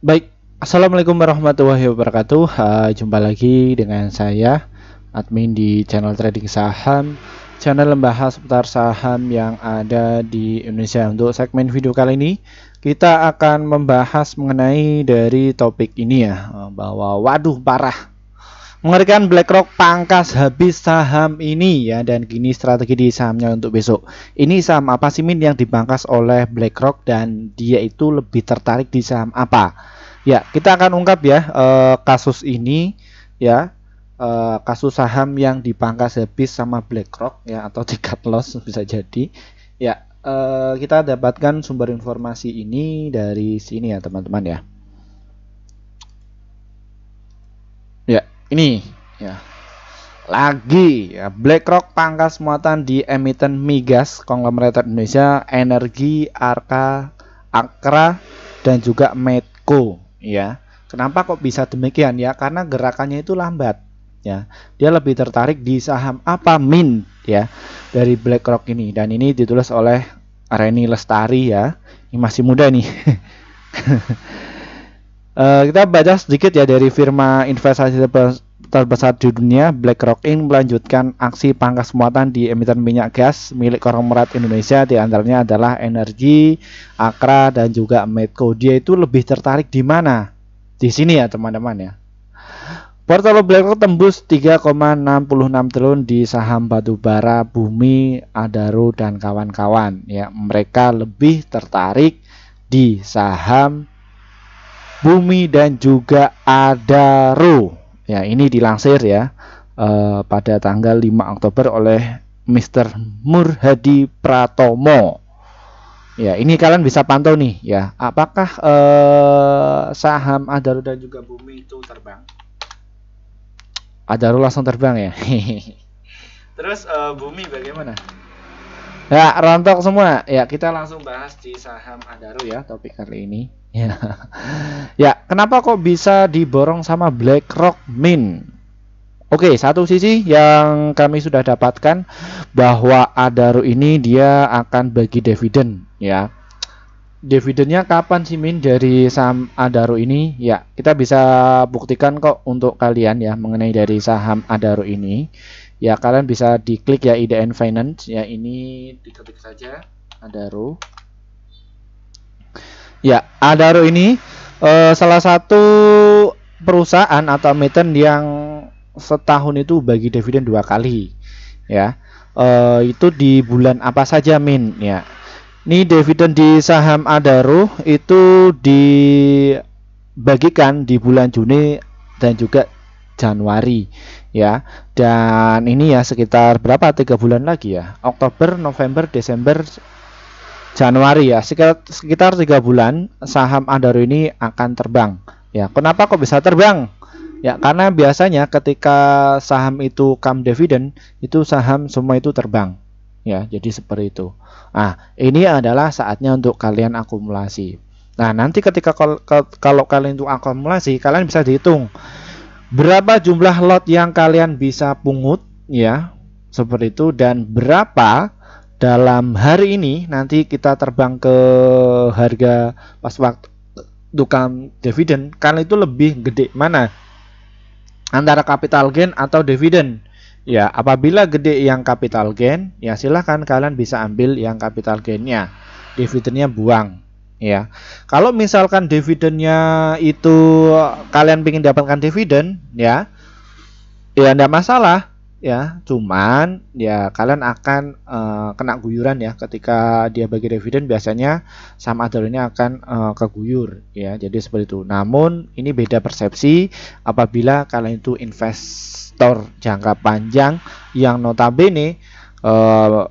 Baik, Assalamualaikum warahmatullahi wabarakatuh. jumpa lagi dengan saya, admin di channel trading saham, channel membahas seputar saham yang ada di Indonesia. Untuk segmen video kali ini, kita akan membahas mengenai dari topik ini ya, bahwa waduh parah Mengerikan BlackRock pangkas habis saham ini ya dan kini strategi di sahamnya untuk besok. Ini saham apa sih Min yang dipangkas oleh BlackRock dan dia itu lebih tertarik di saham apa? Ya, kita akan ungkap ya e, kasus ini ya e, kasus saham yang dipangkas habis sama BlackRock ya atau di cut loss bisa jadi. Ya, e, kita dapatkan sumber informasi ini dari sini ya teman-teman ya. ini ya lagi ya BlackRock pangkas muatan di emiten migas konglomerat Indonesia Energi Arka Akra dan juga Medco ya kenapa kok bisa demikian ya karena gerakannya itu lambat ya dia lebih tertarik di saham apa min ya dari BlackRock ini dan ini ditulis oleh Reni Lestari ya ini masih muda nih Eh, kita baca sedikit ya dari firma investasi terbesar di dunia, BlackRock Inc. melanjutkan aksi pangkas muatan di emiten minyak gas milik korporat Indonesia, di antaranya adalah Energi, Akra, dan juga Medco. Dia itu lebih tertarik di mana? Di sini ya teman-teman ya. Portal BlackRock tembus 3,66 triliun di saham batubara, bumi, adaro, dan kawan-kawan. Ya, mereka lebih tertarik di saham bumi dan juga Adaro. Ya, ini dilansir ya eh, pada tanggal 5 Oktober oleh Mr. Murhadi Pratomo. Ya, ini kalian bisa pantau nih ya, apakah eh, saham Adaro dan juga bumi itu terbang? Adaro langsung terbang ya. Terus eh, bumi bagaimana? Ya, rontok semua. Ya, kita langsung bahas di saham Adaro ya topik kali ini. Ya. ya, kenapa kok bisa diborong sama BlackRock Mint? Oke, satu sisi yang kami sudah dapatkan bahwa Adaro ini dia akan bagi dividen ya. Dividennya kapan sih Min dari saham Adaro ini? Ya, kita bisa buktikan kok untuk kalian ya mengenai dari saham Adaro ini. Ya, kalian bisa diklik ya IDN Finance ya ini diketik saja Adaro. Ya, Adaro ini uh, salah satu perusahaan atau emiten yang setahun itu bagi dividen dua kali. Ya. Uh, itu di bulan apa saja Min ya. Ini dividen di saham Adaro itu dibagikan di bulan Juni dan juga Januari ya. Dan ini ya sekitar berapa? tiga bulan lagi ya. Oktober, November, Desember, Januari ya sekitar, sekitar 3 bulan saham Andaro ini akan terbang ya kenapa kok bisa terbang ya karena biasanya ketika saham itu come dividend itu saham semua itu terbang ya jadi seperti itu ah ini adalah saatnya untuk kalian akumulasi nah nanti ketika kal ke, kalau kalian itu akumulasi kalian bisa dihitung berapa jumlah lot yang kalian bisa pungut ya seperti itu dan berapa dalam hari ini nanti kita terbang ke harga pas waktu tukang dividen karena itu lebih gede mana antara capital gain atau dividen ya apabila gede yang capital gain ya silahkan kalian bisa ambil yang capital gainnya dividennya buang ya kalau misalkan dividennya itu kalian ingin dapatkan dividen ya ya tidak masalah ya cuman ya kalian akan uh, kena guyuran ya ketika dia bagi dividen biasanya saham other ini akan uh, keguyur ya jadi seperti itu namun ini beda persepsi apabila kalian itu investor jangka panjang yang notabene uh,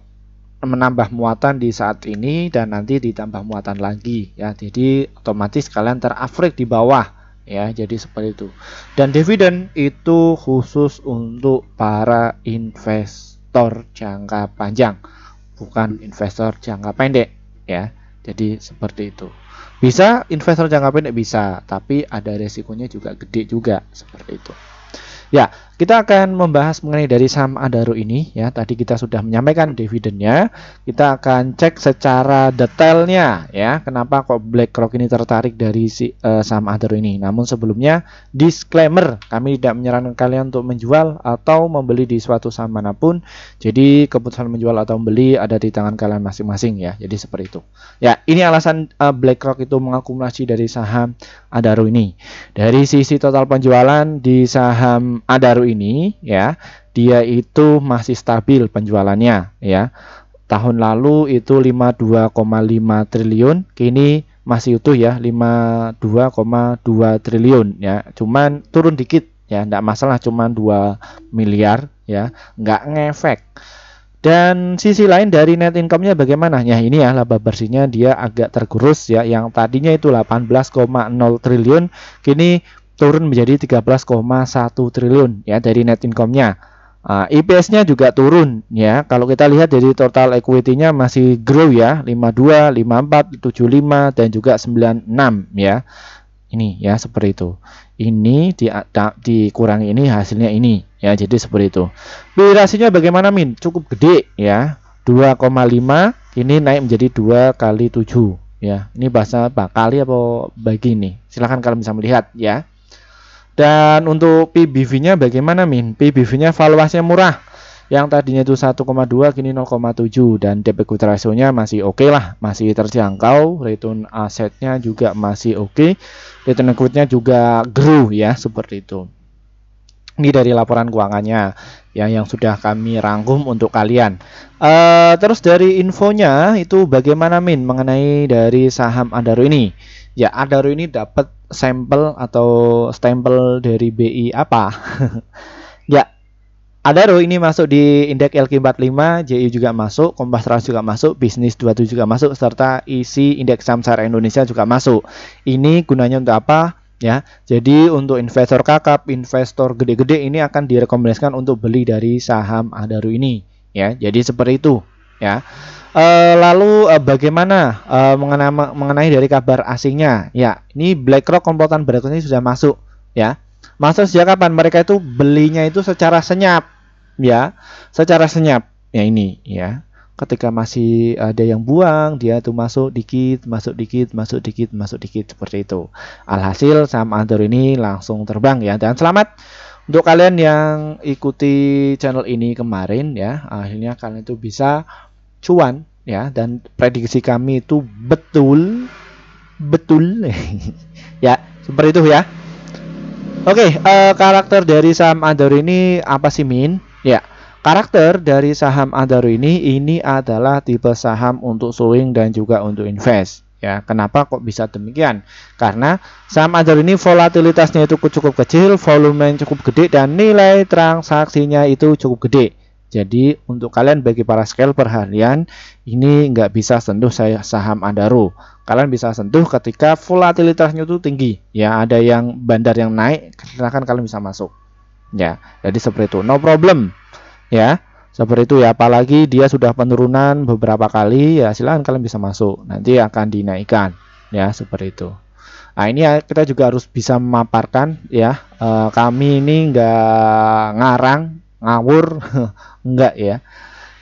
menambah muatan di saat ini dan nanti ditambah muatan lagi ya jadi otomatis kalian terafrik di bawah ya jadi seperti itu dan dividen itu khusus untuk para investor jangka panjang bukan investor jangka pendek ya jadi seperti itu bisa investor jangka pendek bisa tapi ada resikonya juga gede juga seperti itu Ya, kita akan membahas mengenai dari saham Adaro ini ya. Tadi kita sudah menyampaikan dividennya. Kita akan cek secara detailnya ya, kenapa kok BlackRock ini tertarik dari si uh, eh, saham Adaro ini. Namun sebelumnya disclaimer, kami tidak menyarankan kalian untuk menjual atau membeli di suatu saham manapun. Jadi keputusan menjual atau membeli ada di tangan kalian masing-masing ya. Jadi seperti itu. Ya, ini alasan uh, BlackRock itu mengakumulasi dari saham Adaro ini. Dari sisi total penjualan di saham Adaru ini ya, dia itu masih stabil penjualannya ya. Tahun lalu itu 52,5 triliun, kini masih utuh ya 52,2 triliun ya. Cuman turun dikit ya, enggak masalah cuman 2 miliar ya, enggak ngefek. Dan sisi lain dari net income-nya bagaimana? Ya ini ya laba bersihnya dia agak tergerus ya yang tadinya itu 18,0 triliun kini turun menjadi 13,1 triliun ya dari net income-nya. Uh, ah, EPS-nya juga turun ya. Kalau kita lihat dari total equity-nya masih grow ya, 52, 54, 75 dan juga 96 ya. Ini ya seperti itu. Ini di, dikurangi ini hasilnya ini ya. Jadi seperti itu. Birasinya bagaimana Min? Cukup gede ya. 2,5 ini naik menjadi 2 kali 7 ya. Ini bahasa apa? Kali apa bagi ini? Silahkan kalian bisa melihat ya. Dan untuk PBV-nya bagaimana Min? PBV-nya valuasinya murah. Yang tadinya itu 1,2 kini 0,7 dan debt equity masih oke okay lah, masih terjangkau, return asetnya juga masih oke, okay. return equity-nya juga grow ya, seperti itu. Ini dari laporan keuangannya ya yang sudah kami rangkum untuk kalian. Uh, terus dari infonya itu bagaimana Min mengenai dari saham Adaro ini? Ya Adaro ini dapat sampel atau stempel dari BI apa? ya, ada loh ini masuk di indeks LQ45, JI juga masuk, Kompas Trans juga masuk, Bisnis 27 juga masuk, serta isi indeks Samsara Indonesia juga masuk. Ini gunanya untuk apa? Ya, jadi untuk investor kakap, investor gede-gede ini akan direkomendasikan untuk beli dari saham Adaru ini. Ya, jadi seperti itu. Ya. Eh, lalu uh, bagaimana uh, eh, mengenai, mengenai dari kabar asingnya? Ya, ini BlackRock komplotan berikutnya sudah masuk, ya. Masuk sejak kapan? Mereka itu belinya itu secara senyap, ya, secara senyap, ya ini, ya. Ketika masih ada yang buang, dia itu masuk dikit, masuk dikit, masuk dikit, masuk dikit seperti itu. Alhasil saham Antor ini langsung terbang, ya. Dan selamat untuk kalian yang ikuti channel ini kemarin, ya. Akhirnya kalian itu bisa cuan ya dan prediksi kami itu betul betul ya seperti itu ya oke okay, uh, eh, karakter dari saham Adaro ini apa sih Min ya karakter dari saham Adaro ini ini adalah tipe saham untuk swing dan juga untuk invest ya kenapa kok bisa demikian karena saham Adaro ini volatilitasnya itu cukup kecil volume cukup gede dan nilai transaksinya itu cukup gede jadi untuk kalian bagi para scalper harian ini nggak bisa sentuh saya saham Andaru. Kalian bisa sentuh ketika volatilitasnya itu tinggi. Ya ada yang bandar yang naik, silakan kalian bisa masuk. Ya, jadi seperti itu. No problem. Ya, seperti itu ya. Apalagi dia sudah penurunan beberapa kali, ya silakan kalian bisa masuk. Nanti akan dinaikkan. Ya, seperti itu. Nah ini ya, kita juga harus bisa memaparkan ya. E, kami ini nggak ngarang ngawur enggak ya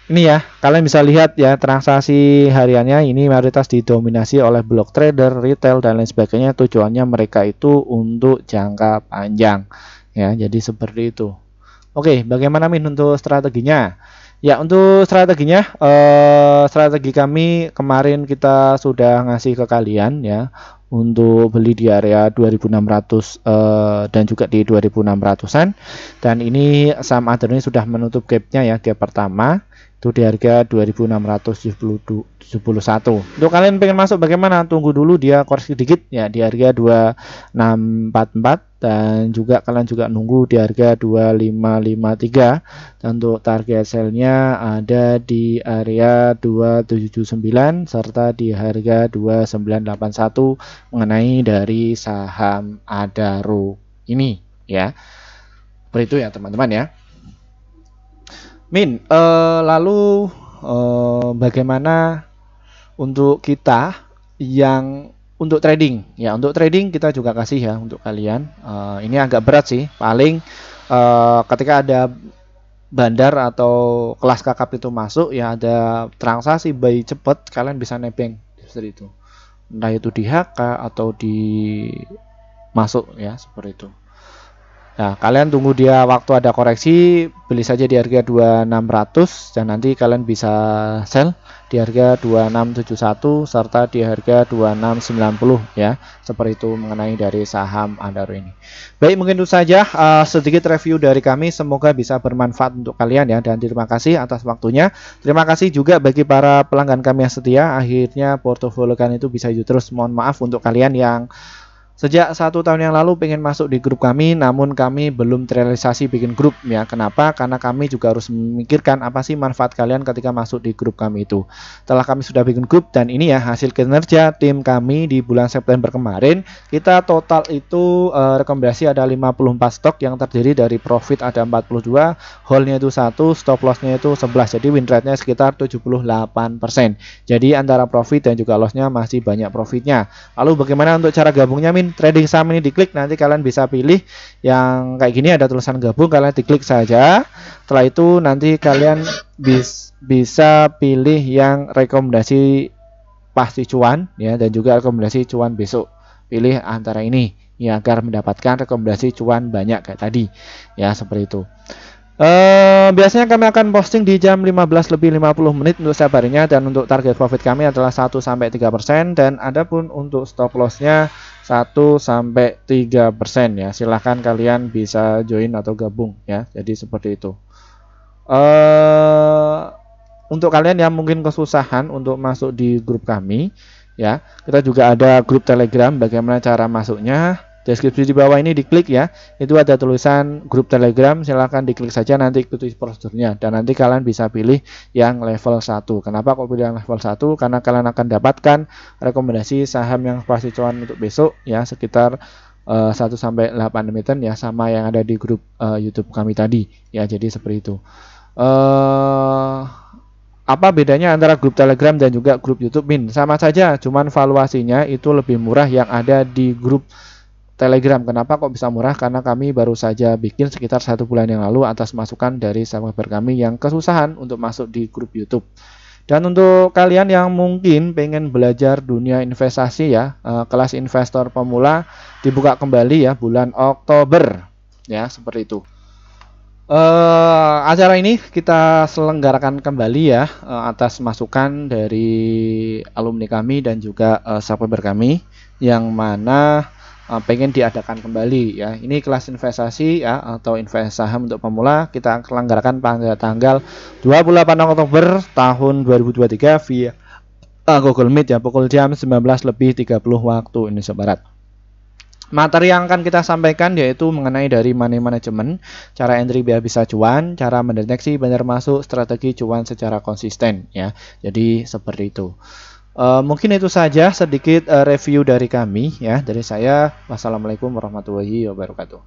ini ya kalian bisa lihat ya transaksi hariannya ini mayoritas didominasi oleh blok trader retail dan lain sebagainya tujuannya mereka itu untuk jangka panjang ya jadi seperti itu Oke bagaimana min untuk strateginya Ya, untuk strateginya, eh, strategi kami kemarin kita sudah ngasih ke kalian ya untuk beli di area 2600 eh, dan juga di 2600-an. Dan ini saham ini sudah menutup gapnya ya, gap pertama itu di harga 2671 untuk kalian pengen masuk bagaimana tunggu dulu dia koreksi dikit ya di harga 2644 dan juga kalian juga nunggu di harga 2553 untuk target selnya ada di area 279 serta di harga 2981 mengenai dari saham Adaro ini ya seperti itu ya teman-teman ya Min eh, lalu eh, bagaimana untuk kita yang untuk trading ya untuk trading kita juga kasih ya untuk kalian uh, ini agak berat sih paling uh, ketika ada bandar atau kelas kakap itu masuk ya ada transaksi bayi cepet kalian bisa nebeng seperti itu entah itu di HK atau di masuk ya seperti itu Nah, kalian tunggu dia waktu ada koreksi, beli saja di harga 2600 dan nanti kalian bisa sell di harga 2671 serta di harga 2690 ya. Seperti itu mengenai dari saham Andaro ini. Baik, mungkin itu saja uh, sedikit review dari kami, semoga bisa bermanfaat untuk kalian ya dan terima kasih atas waktunya. Terima kasih juga bagi para pelanggan kami yang setia, akhirnya portofolio kalian itu bisa terus. Mohon maaf untuk kalian yang Sejak satu tahun yang lalu pengen masuk di grup kami, namun kami belum terrealisasi bikin grup ya. Kenapa? Karena kami juga harus memikirkan apa sih manfaat kalian ketika masuk di grup kami itu. Setelah kami sudah bikin grup dan ini ya hasil kinerja tim kami di bulan September kemarin, kita total itu eh, rekomendasi ada 54 stok yang terdiri dari profit ada 42, holdnya itu satu, stop lossnya itu 11. Jadi win rate-nya sekitar 78%. Jadi antara profit dan juga lossnya masih banyak profitnya. Lalu bagaimana untuk cara gabungnya Min? trading saham ini diklik nanti kalian bisa pilih yang kayak gini ada tulisan gabung kalian diklik saja setelah itu nanti kalian bis, bisa pilih yang rekomendasi pasti cuan ya dan juga rekomendasi cuan besok pilih antara ini ya agar mendapatkan rekomendasi cuan banyak kayak tadi ya seperti itu Uh, biasanya kami akan posting di jam 15 lebih 50 menit untuk setiap harinya dan untuk target profit kami adalah 1 sampai 3% persen dan ada pun untuk stop lossnya 1 sampai 3% persen ya. Silahkan kalian bisa join atau gabung ya. Jadi seperti itu. Uh, untuk kalian yang mungkin kesusahan untuk masuk di grup kami ya, kita juga ada grup Telegram bagaimana cara masuknya deskripsi di bawah ini diklik ya itu ada tulisan grup telegram silahkan diklik saja nanti ikuti prosedurnya dan nanti kalian bisa pilih yang level 1 kenapa kok pilih yang level 1 karena kalian akan dapatkan rekomendasi saham yang pasti cuan untuk besok ya sekitar uh, 1 8 meter ya sama yang ada di grup uh, YouTube kami tadi ya jadi seperti itu uh, apa bedanya antara grup Telegram dan juga grup YouTube Min? Sama saja, cuman valuasinya itu lebih murah yang ada di grup Telegram. Kenapa kok bisa murah? Karena kami baru saja bikin sekitar satu bulan yang lalu atas masukan dari subscriber kami yang kesusahan untuk masuk di grup YouTube. Dan untuk kalian yang mungkin pengen belajar dunia investasi ya, eh, kelas investor pemula dibuka kembali ya bulan Oktober ya seperti itu. Uh, acara ini kita selenggarakan kembali ya uh, atas masukan dari alumni kami dan juga uh, subscriber kami yang mana Ah, pengen diadakan kembali ya. Ini kelas investasi ya atau invest saham untuk pemula kita kelanggarkan pada tanggal 28 Oktober tahun 2023 via ah, Google Meet ya pukul jam 19 lebih 30 waktu Indonesia Barat. Materi yang akan kita sampaikan yaitu mengenai dari money management, cara entry biar bisa cuan, cara mendeteksi benar masuk, strategi cuan secara konsisten ya. Jadi seperti itu. Eh, mungkin itu saja sedikit uh, review dari kami ya dari saya. Wassalamualaikum warahmatullahi wabarakatuh.